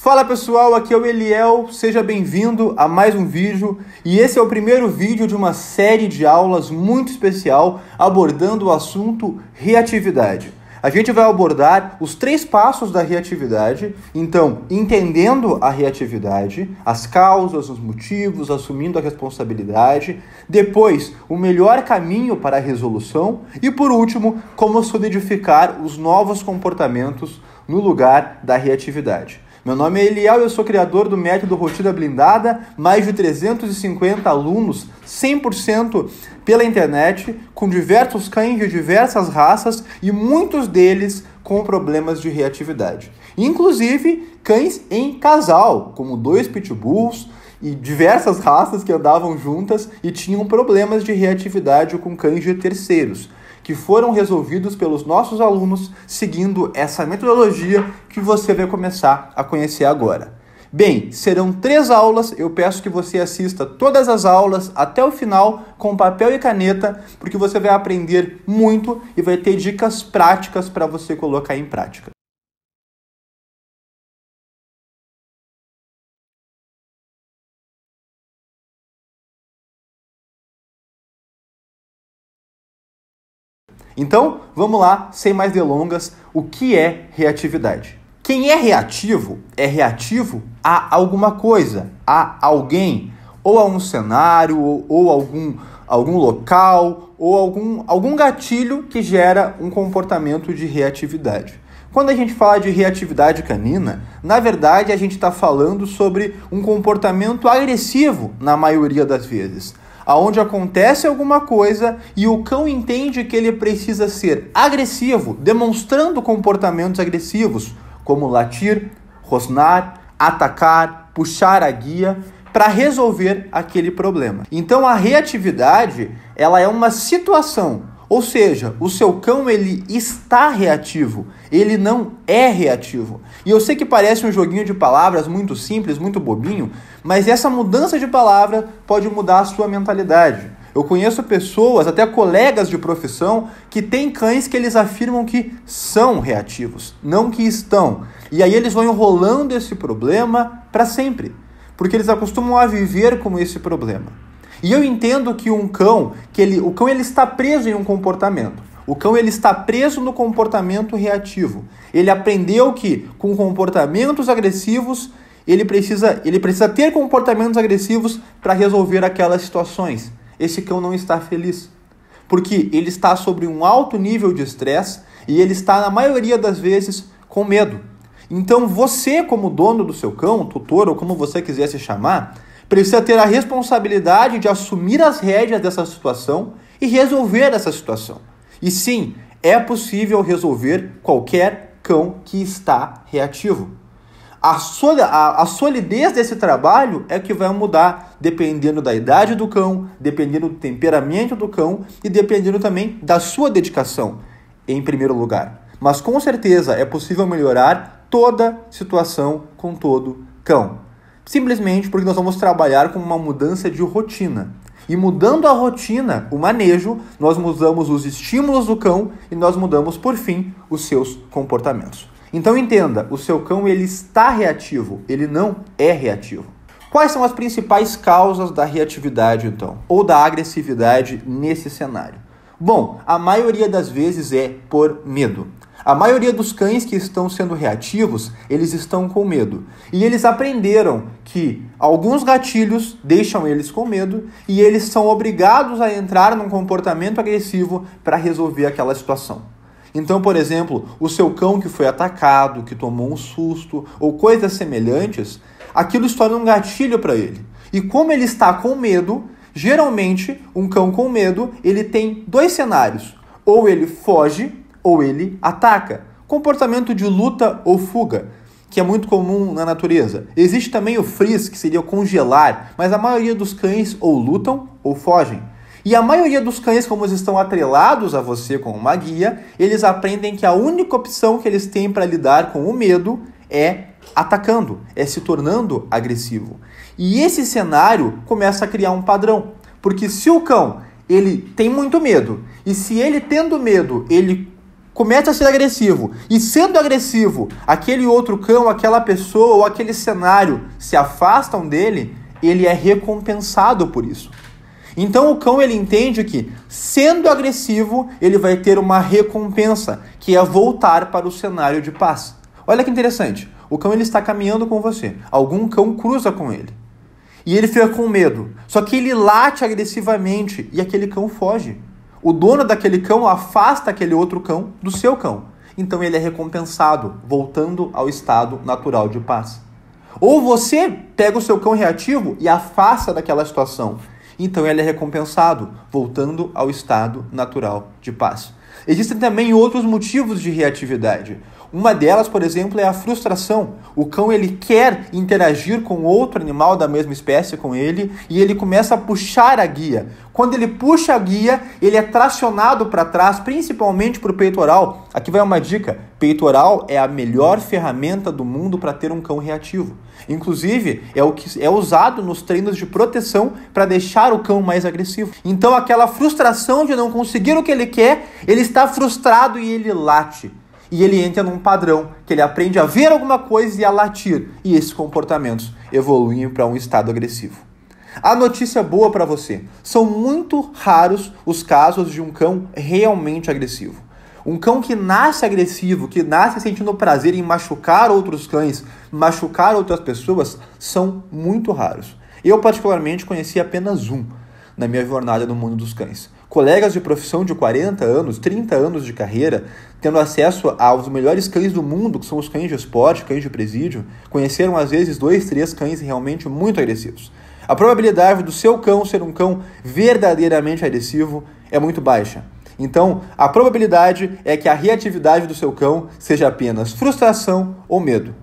Fala pessoal, aqui é o Eliel, seja bem-vindo a mais um vídeo e esse é o primeiro vídeo de uma série de aulas muito especial abordando o assunto reatividade. A gente vai abordar os três passos da reatividade, então, entendendo a reatividade, as causas, os motivos, assumindo a responsabilidade, depois, o melhor caminho para a resolução e, por último, como solidificar os novos comportamentos no lugar da reatividade. Meu nome é Eliel eu sou criador do método Rotina Blindada, mais de 350 alunos, 100% pela internet, com diversos cães de diversas raças e muitos deles com problemas de reatividade. Inclusive cães em casal, como dois pitbulls, e diversas raças que andavam juntas e tinham problemas de reatividade com cães de terceiros que foram resolvidos pelos nossos alunos seguindo essa metodologia que você vai começar a conhecer agora. Bem, serão três aulas. Eu peço que você assista todas as aulas até o final com papel e caneta, porque você vai aprender muito e vai ter dicas práticas para você colocar em prática. Então, vamos lá, sem mais delongas, o que é reatividade? Quem é reativo é reativo a alguma coisa, a alguém, ou a um cenário, ou, ou algum, algum local, ou algum, algum gatilho que gera um comportamento de reatividade. Quando a gente fala de reatividade canina, na verdade a gente está falando sobre um comportamento agressivo na maioria das vezes aonde acontece alguma coisa e o cão entende que ele precisa ser agressivo, demonstrando comportamentos agressivos, como latir, rosnar, atacar, puxar a guia para resolver aquele problema. Então a reatividade, ela é uma situação ou seja, o seu cão ele está reativo, ele não é reativo. E eu sei que parece um joguinho de palavras muito simples, muito bobinho, mas essa mudança de palavra pode mudar a sua mentalidade. Eu conheço pessoas, até colegas de profissão, que têm cães que eles afirmam que são reativos, não que estão. E aí eles vão enrolando esse problema para sempre, porque eles acostumam a viver com esse problema. E eu entendo que um cão, que ele, o cão ele está preso em um comportamento. O cão ele está preso no comportamento reativo. Ele aprendeu que com comportamentos agressivos ele precisa, ele precisa ter comportamentos agressivos para resolver aquelas situações. Esse cão não está feliz, porque ele está sobre um alto nível de estresse e ele está na maioria das vezes com medo. Então você, como dono do seu cão, tutor ou como você quiser se chamar, precisa ter a responsabilidade de assumir as rédeas dessa situação e resolver essa situação. E sim, é possível resolver qualquer cão que está reativo. A, a, a solidez desse trabalho é que vai mudar dependendo da idade do cão, dependendo do temperamento do cão e dependendo também da sua dedicação, em primeiro lugar. Mas com certeza é possível melhorar toda situação com todo cão simplesmente porque nós vamos trabalhar com uma mudança de rotina. E mudando a rotina, o manejo, nós mudamos os estímulos do cão e nós mudamos, por fim, os seus comportamentos. Então entenda, o seu cão ele está reativo, ele não é reativo. Quais são as principais causas da reatividade, então, ou da agressividade nesse cenário? Bom, a maioria das vezes é por medo. A maioria dos cães que estão sendo reativos, eles estão com medo. E eles aprenderam que alguns gatilhos deixam eles com medo e eles são obrigados a entrar num comportamento agressivo para resolver aquela situação. Então, por exemplo, o seu cão que foi atacado, que tomou um susto ou coisas semelhantes, aquilo se torna um gatilho para ele. E como ele está com medo, geralmente um cão com medo, ele tem dois cenários. Ou ele foge ou ele ataca. Comportamento de luta ou fuga, que é muito comum na natureza. Existe também o freeze, que seria congelar, mas a maioria dos cães ou lutam ou fogem. E a maioria dos cães, como eles estão atrelados a você com uma guia, eles aprendem que a única opção que eles têm para lidar com o medo é atacando, é se tornando agressivo. E esse cenário começa a criar um padrão, porque se o cão ele tem muito medo e se ele tendo medo ele começa a ser agressivo. E sendo agressivo, aquele outro cão, aquela pessoa ou aquele cenário se afastam dele, ele é recompensado por isso. Então o cão ele entende que, sendo agressivo, ele vai ter uma recompensa, que é voltar para o cenário de paz. Olha que interessante. O cão ele está caminhando com você. Algum cão cruza com ele. E ele fica com medo. Só que ele late agressivamente e aquele cão foge. O dono daquele cão afasta aquele outro cão do seu cão. Então ele é recompensado, voltando ao estado natural de paz. Ou você pega o seu cão reativo e afasta daquela situação. Então ele é recompensado, voltando ao estado natural de paz. Existem também outros motivos de reatividade. Uma delas, por exemplo, é a frustração. O cão ele quer interagir com outro animal da mesma espécie com ele e ele começa a puxar a guia. Quando ele puxa a guia, ele é tracionado para trás, principalmente para o peitoral. Aqui vai uma dica: peitoral é a melhor ferramenta do mundo para ter um cão reativo. Inclusive, é o que é usado nos treinos de proteção para deixar o cão mais agressivo. Então, aquela frustração de não conseguir o que ele quer, ele está frustrado e ele late e ele entra num padrão que ele aprende a ver alguma coisa e a latir, e esses comportamentos evoluem para um estado agressivo. A notícia boa para você: são muito raros os casos de um cão realmente agressivo. Um cão que nasce agressivo, que nasce sentindo prazer em machucar outros cães, machucar outras pessoas, são muito raros. Eu, particularmente, conheci apenas um na minha jornada no mundo dos cães. Colegas de profissão de 40 anos, 30 anos de carreira, tendo acesso aos melhores cães do mundo, que são os cães de esporte, cães de presídio, conheceram às vezes dois, três cães realmente muito agressivos. A probabilidade do seu cão ser um cão verdadeiramente agressivo é muito baixa. Então, a probabilidade é que a reatividade do seu cão seja apenas frustração ou medo.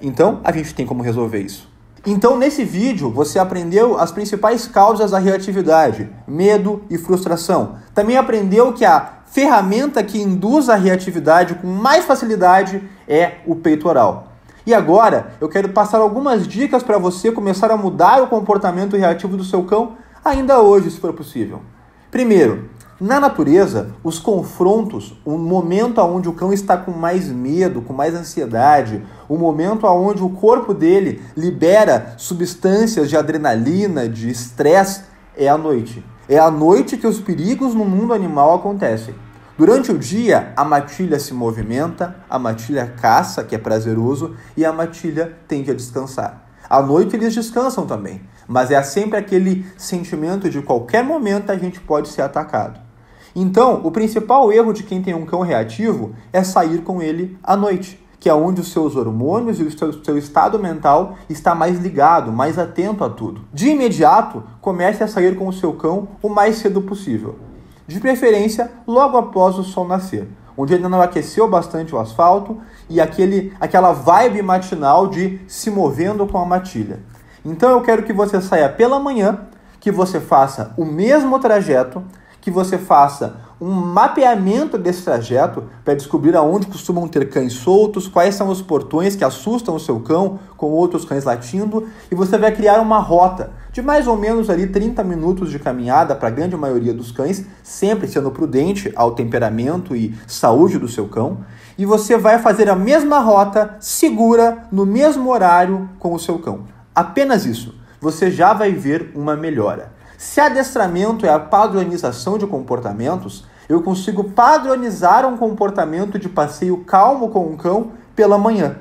Então, a gente tem como resolver isso. Então, nesse vídeo, você aprendeu as principais causas da reatividade, medo e frustração. Também aprendeu que a ferramenta que induz a reatividade com mais facilidade é o peitoral. E agora, eu quero passar algumas dicas para você começar a mudar o comportamento reativo do seu cão ainda hoje, se for possível. Primeiro, na natureza, os confrontos, o momento onde o cão está com mais medo, com mais ansiedade, o momento onde o corpo dele libera substâncias de adrenalina, de estresse, é à noite. É à noite que os perigos no mundo animal acontecem. Durante o dia, a matilha se movimenta, a matilha caça, que é prazeroso, e a matilha tende a descansar. À noite eles descansam também, mas é sempre aquele sentimento de qualquer momento a gente pode ser atacado. Então, o principal erro de quem tem um cão reativo é sair com ele à noite, que é onde os seus hormônios e o seu, seu estado mental está mais ligado, mais atento a tudo. De imediato, comece a sair com o seu cão o mais cedo possível. De preferência, logo após o sol nascer, onde ainda não aqueceu bastante o asfalto e aquele, aquela vibe matinal de se movendo com a matilha. Então eu quero que você saia pela manhã, que você faça o mesmo trajeto, que você faça um mapeamento desse trajeto para descobrir aonde costumam ter cães soltos, quais são os portões que assustam o seu cão com outros cães latindo, e você vai criar uma rota de mais ou menos ali 30 minutos de caminhada para a grande maioria dos cães, sempre sendo prudente ao temperamento e saúde do seu cão, e você vai fazer a mesma rota segura no mesmo horário com o seu cão. Apenas isso, você já vai ver uma melhora. Se adestramento é a padronização de comportamentos, eu consigo padronizar um comportamento de passeio calmo com um cão pela manhã.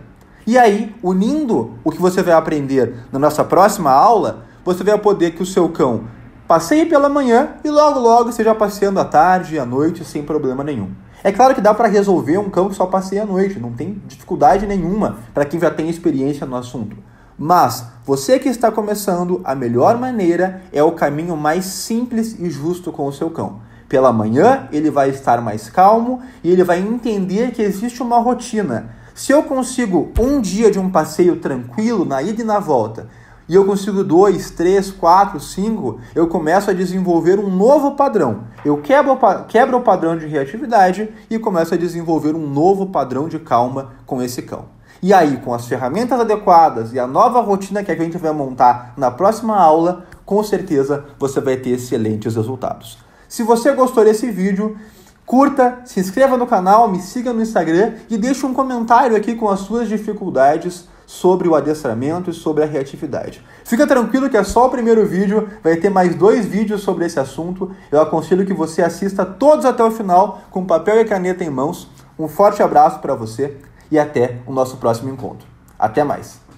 E aí, unindo o que você vai aprender na nossa próxima aula, você vai poder que o seu cão passeie pela manhã e logo logo esteja passeando à tarde e à noite sem problema nenhum. É claro que dá para resolver um cão que só passeia à noite, não tem dificuldade nenhuma para quem já tem experiência no assunto. Mas você que está começando, a melhor maneira é o caminho mais simples e justo com o seu cão. Pela manhã, ele vai estar mais calmo e ele vai entender que existe uma rotina. Se eu consigo um dia de um passeio tranquilo, na ida e na volta, e eu consigo dois, três, quatro, cinco, eu começo a desenvolver um novo padrão. Eu quebro, quebro o padrão de reatividade e começo a desenvolver um novo padrão de calma com esse cão. E aí, com as ferramentas adequadas e a nova rotina que a gente vai montar na próxima aula, com certeza você vai ter excelentes resultados. Se você gostou desse vídeo, curta, se inscreva no canal, me siga no Instagram e deixe um comentário aqui com as suas dificuldades sobre o adestramento e sobre a reatividade. Fica tranquilo que é só o primeiro vídeo, vai ter mais dois vídeos sobre esse assunto. Eu aconselho que você assista todos até o final com papel e caneta em mãos. Um forte abraço para você e até o nosso próximo encontro. Até mais!